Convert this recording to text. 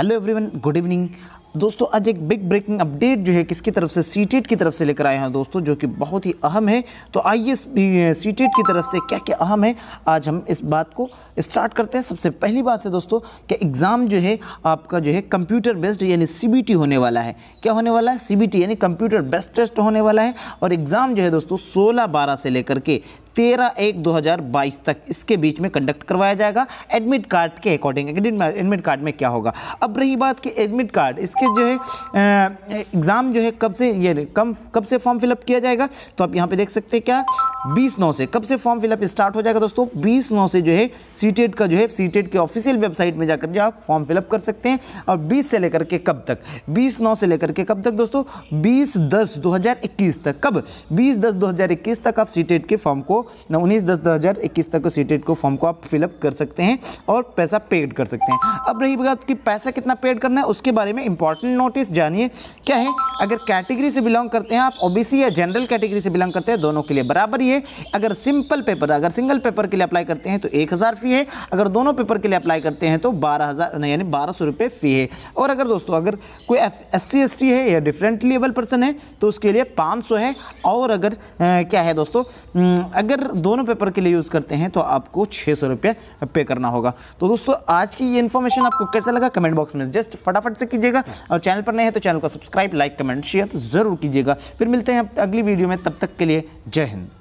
hello everyone good evening दोस्तों आज एक बिग ब्रेकिंग अपडेट जो है किसकी तरफ से सी e की तरफ से लेकर आए हैं दोस्तों जो कि बहुत ही अहम है तो आइए सी e की तरफ से क्या क्या अहम है आज हम इस बात को स्टार्ट करते हैं सबसे पहली बात है दोस्तों कि एग्ज़ाम जो है आपका जो है कंप्यूटर बेस्ड यानी सी होने वाला है क्या होने वाला है सी यानी कंप्यूटर बेस्ड टेस्ट होने वाला है और एग्ज़ाम जो है दोस्तों सोलह बारह से लेकर के तेरह एक दो हज़ार बाईस तक इसके बीच में कंडक्ट करवाया जाएगा एडमिट कार्ड के अकॉर्डिंग एडमिट कार्ड में क्या होगा अब रही बात कि एडमिट कार्ड इसके कि जो है एग्ज़ाम जो है कब से ये कम कब से फॉर्म फिलअप किया जाएगा तो आप यहाँ पे देख सकते हैं क्या बीस नौ से कब से फॉर्म फिलअप स्टार्ट हो जाएगा दोस्तों बीस नौ से जो है सी e का जो है सी e के ऑफिशियल वेबसाइट में जाकर जो आप फॉर्म फिलअप कर सकते हैं और बीस से लेकर के कब तक बीस नौ से लेकर के कब तक दोस्तों बीस दस दो तक कब बीस दस दो तक आप सी e के फॉर्म को उन्नीस दस दो हज़ार इक्कीस तक सी को फॉर्म को आप फिलअप कर सकते हैं और पैसा पेड कर सकते हैं अब रही बात कि पैसा कितना पेड करना है उसके बारे में इंपॉर्टेंट नोटिस जानिए क्या है अगर कैटेगरी से बिलोंग करते हैं आप ओबीसी या जनरल कैटेगरी से बिलोंग करते हैं दोनों के लिए बराबर ही है अगर सिंपल पेपर अगर सिंगल पेपर के लिए अप्लाई करते हैं तो एक हज़ार फ़ी है अगर दोनों पेपर के लिए अप्लाई करते हैं तो बारह हज़ार यानी बारह सौ रुपये फ़ी है और अगर दोस्तों अगर कोई एस सी एस टी है या डिफरेंट लेवल पर्सन है तो उसके लिए पाँच सौ है और अगर आ, क्या है दोस्तों अगर दोनों पेपर के लिए यूज़ करते हैं तो आपको छः सौ रुपये पे करना होगा तो दोस्तों आज की ये इन्फॉर्मेशन आपको कैसा लगा कमेंट बॉक्स में जस्ट फटाफट से कीजिएगा और चैनल पर नए हैं तो चैनल को सब्सक्राइब लाइक कमेंट शेयर ज़रूर कीजिएगा फिर मिलते हैं अगली वीडियो में तब तक के लिए जय हिंद